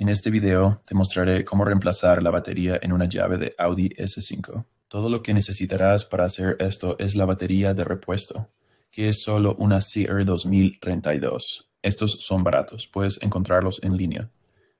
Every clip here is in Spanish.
En este video te mostraré cómo reemplazar la batería en una llave de Audi S5. Todo lo que necesitarás para hacer esto es la batería de repuesto, que es solo una CR 2032. Estos son baratos, puedes encontrarlos en línea.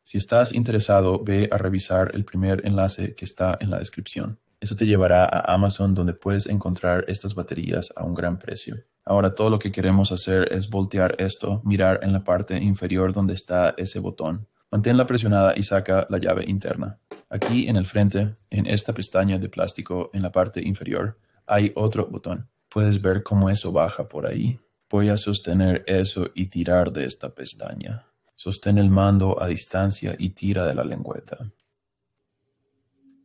Si estás interesado, ve a revisar el primer enlace que está en la descripción. Eso te llevará a Amazon donde puedes encontrar estas baterías a un gran precio. Ahora todo lo que queremos hacer es voltear esto, mirar en la parte inferior donde está ese botón Manténla presionada y saca la llave interna. Aquí en el frente, en esta pestaña de plástico en la parte inferior, hay otro botón. Puedes ver cómo eso baja por ahí. Voy a sostener eso y tirar de esta pestaña. Sostén el mando a distancia y tira de la lengüeta.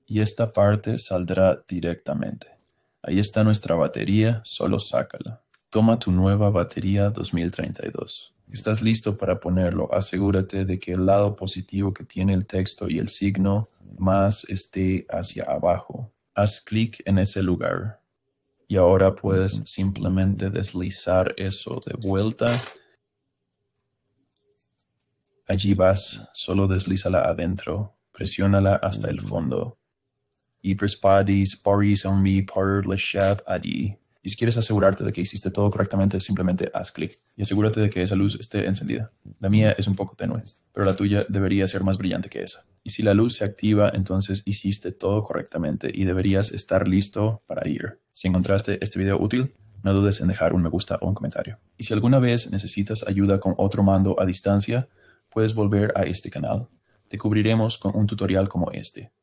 Y esta parte saldrá directamente. Ahí está nuestra batería, solo sácala. Toma tu nueva batería 2032 estás listo para ponerlo. Asegúrate de que el lado positivo que tiene el texto y el signo más esté hacia abajo. Haz clic en ese lugar. Y ahora puedes simplemente deslizar eso de vuelta. Allí vas, solo deslízala adentro, presiónala hasta el fondo. Y allí. Y si quieres asegurarte de que hiciste todo correctamente, simplemente haz clic y asegúrate de que esa luz esté encendida. La mía es un poco tenue, pero la tuya debería ser más brillante que esa. Y si la luz se activa, entonces hiciste todo correctamente y deberías estar listo para ir. Si encontraste este video útil, no dudes en dejar un me gusta o un comentario. Y si alguna vez necesitas ayuda con otro mando a distancia, puedes volver a este canal. Te cubriremos con un tutorial como este.